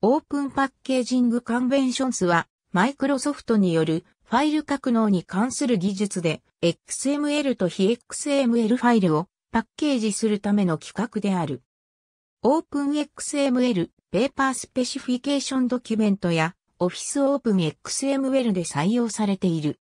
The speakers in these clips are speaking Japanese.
オープンパッケージングカンベンションスは、マイクロソフトによるファイル格納に関する技術で、XML と非 XML ファイルをパッケージするための規格である。オープン XML ペーパースペシフィケーションドキュメントやオフィスオープン XML で採用されている。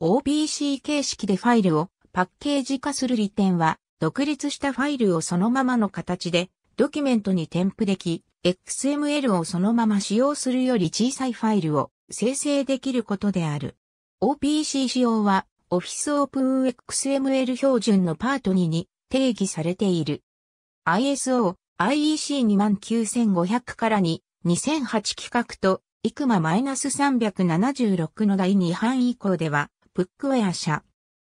OBC 形式でファイルをパッケージ化する利点は、独立したファイルをそのままの形でドキュメントに添付でき、XML をそのまま使用するより小さいファイルを生成できることである。OPC 仕様は Office Open XML 標準のパート2に定義されている。ISO IEC29500 からに2008規格と ICMA-376 の第2版以降では、プックウェア社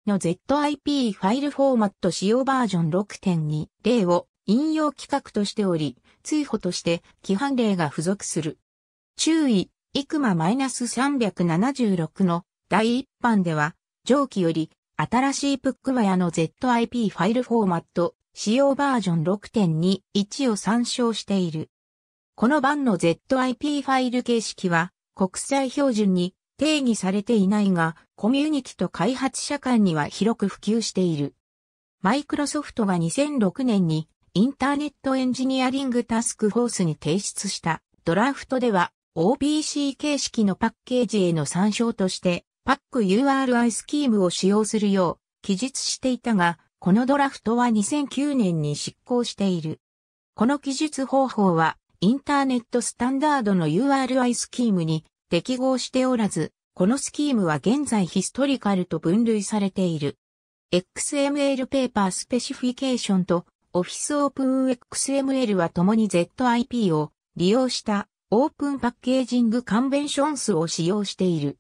の ZIP ファイルフォーマット使用バージョン6.20を引用規格としており、追保として規範例が付属する。注意、イクマ -376 の第一版では、上記より新しいプックマヤの ZIP ファイルフォーマット使用バージョン6.21を参照している。この版の ZIP ファイル形式は国際標準に定義されていないが、コミュニティと開発者間には広く普及している。マイクロソフトが2006年にインターネットエンジニアリングタスクフォースに提出したドラフトでは OBC 形式のパッケージへの参照としてパック URI スキームを使用するよう記述していたが、このドラフトは2009年に執行している。この記述方法はインターネットスタンダードの URI スキームに適合しておらず、このスキームは現在ヒストリカルと分類されている。XML ペーパースペシフィケーションと Office Open XML は共に ZIP を利用したオープンパッケージングカンベンションスを使用している。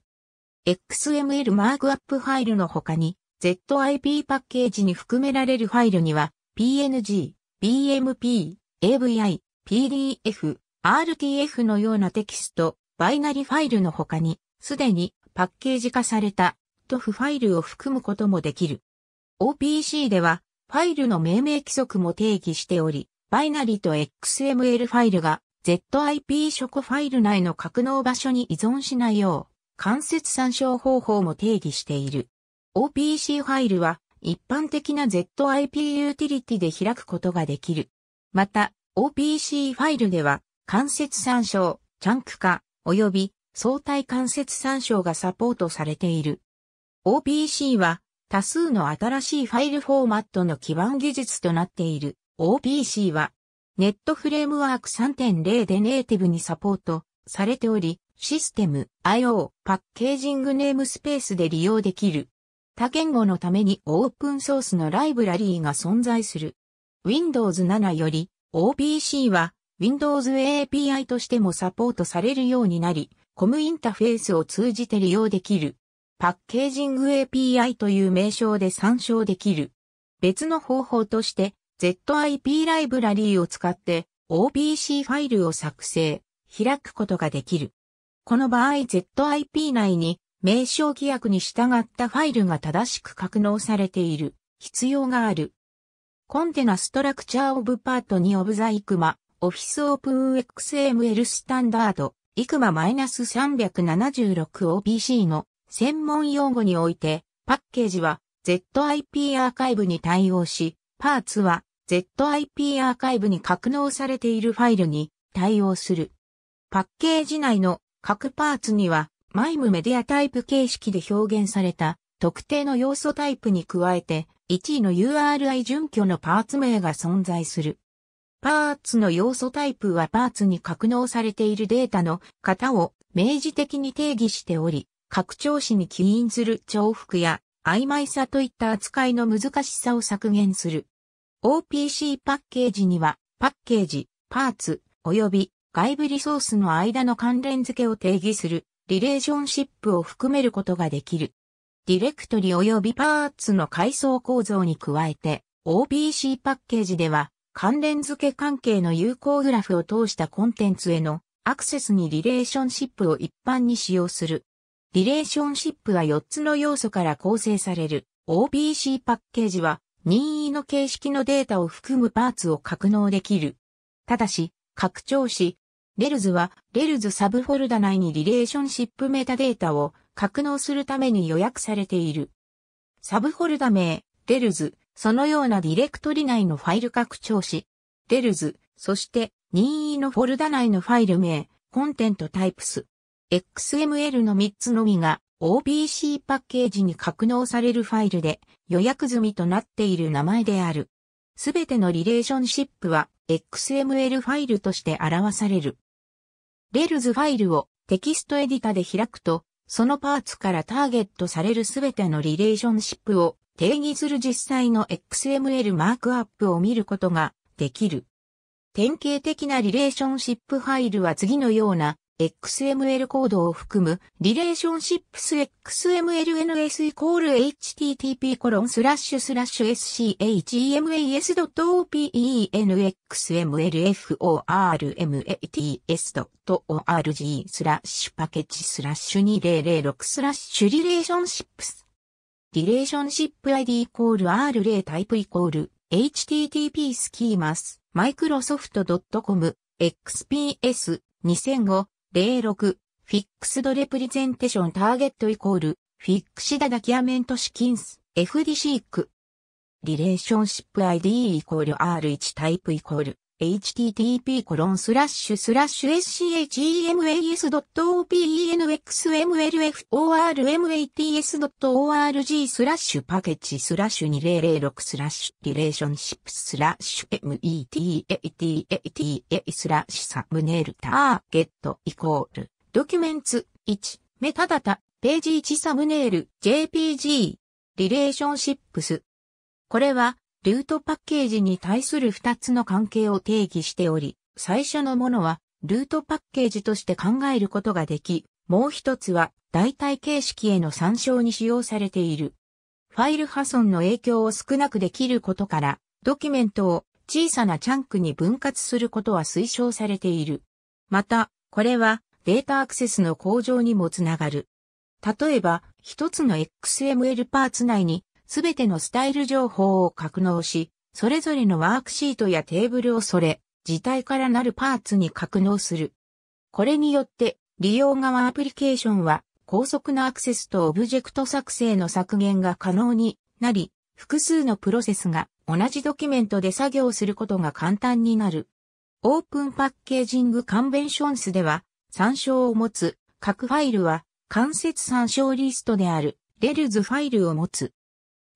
XML マークアップファイルの他に ZIP パッケージに含められるファイルには PNG、BMP、AVI、PDF、RTF のようなテキスト、バイナリファイルの他に、すでにパッケージ化された TOF ファイルを含むこともできる。OPC ではファイルの命名規則も定義しており、バイナリと XML ファイルが ZIP 諸個ファイル内の格納場所に依存しないよう、間接参照方法も定義している。OPC ファイルは一般的な ZIP ユーティリティで開くことができる。また、OPC ファイルでは、間接参照、チャンク化、及び相対間接参照がサポートされている。OPC は多数の新しいファイルフォーマットの基盤技術となっている OPC は、ネットフレームワーク3.0でネイティブにサポートされており、システム、IO、パッケージングネームスペースで利用できる。他言語のためにオープンソースのライブラリーが存在する。Windows 7より OPC は Windows API としてもサポートされるようになり、コムインターフェースを通じて利用できる。パッケージング API という名称で参照できる。別の方法として ZIP ライブラリーを使って OPC ファイルを作成、開くことができる。この場合 ZIP 内に名称規約に従ったファイルが正しく格納されている必要がある。コンテナストラクチャーオブパートにオブザイクマ、オフィスオープン XML スタンダード、イクマ -376OPC の専門用語において、パッケージは ZIP アーカイブに対応し、パーツは ZIP アーカイブに格納されているファイルに対応する。パッケージ内の各パーツには、マイムメディアタイプ形式で表現された特定の要素タイプに加えて、1位の URI 準拠のパーツ名が存在する。パーツの要素タイプはパーツに格納されているデータの型を明示的に定義しており、拡張子に起因する重複や曖昧さといった扱いの難しさを削減する。OPC パッケージには、パッケージ、パーツ、及び外部リソースの間の関連付けを定義するリレーションシップを含めることができる。ディレクトリ及びパーツの階層構造に加えて、OPC パッケージでは関連付け関係の有効グラフを通したコンテンツへのアクセスにリレーションシップを一般に使用する。リレーションシップは4つの要素から構成される OBC パッケージは任意の形式のデータを含むパーツを格納できる。ただし、拡張し、レルズはレルズサブフォルダ内にリレーションシップメタデータを格納するために予約されている。サブフォルダ名、レルズ、そのようなディレクトリ内のファイル拡張し、レルズ、そして任意のフォルダ内のファイル名、コンテントタイプス、XML の3つのみが OBC パッケージに格納されるファイルで予約済みとなっている名前である。すべてのリレーションシップは XML ファイルとして表される。レ a ズ s ファイルをテキストエディタで開くと、そのパーツからターゲットされるすべてのリレーションシップを定義する実際の XML マークアップを見ることができる。典型的なリレーションシップファイルは次のような XML コードを含む、リレーションシップス XMLNS イコール http コロンスラッシュスラッシュ schemAs.openxmlformates.org スラッシュパケッスラッシュ2006スラッシュリレーションシップス。リレーションシップ ID イコール R0 タイプイコール http スキーマス microsoft.com xps 2005 06、フィックスドレプリゼンテーションターゲットイコール、フィックシダダキアメントシキンス、f d ーク。リレーションシップ ID イコール R1 タイプイコール、http コロンスラッシュスラッシュ schemas.openxmlformats.org スラッシュパケッチスラッシュ2006スラッシュリレーションシップスラッシュ metaata スラッシュサムネイルターゲットイコールドキュメンツ1メタダタページ1サムネイル jpg リレーションシップスこれはルートパッケージに対する二つの関係を定義しており、最初のものは、ルートパッケージとして考えることができ、もう一つは、代替形式への参照に使用されている。ファイル破損の影響を少なくできることから、ドキュメントを小さなチャンクに分割することは推奨されている。また、これはデータアクセスの向上にもつながる。例えば、一つの XML パーツ内にすべてのスタイル情報を格納し、それぞれのワークシートやテーブルをそれ、自体からなるパーツに格納する。これによって、利用側アプリケーションは、高速なアクセスとオブジェクト作成の削減が可能になり、複数のプロセスが同じドキュメントで作業することが簡単になる。オープンパッケージングカンベンションスでは、参照を持つ各ファイルは間接参照リストであるレルズファイルを持つ。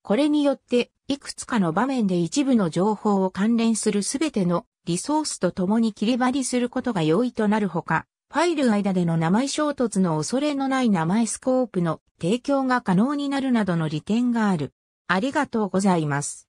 これによって、いくつかの場面で一部の情報を関連するすべてのリソースと共に切り張りすることが容易となるほか、ファイル間での名前衝突の恐れのない名前スコープの提供が可能になるなどの利点がある。ありがとうございます。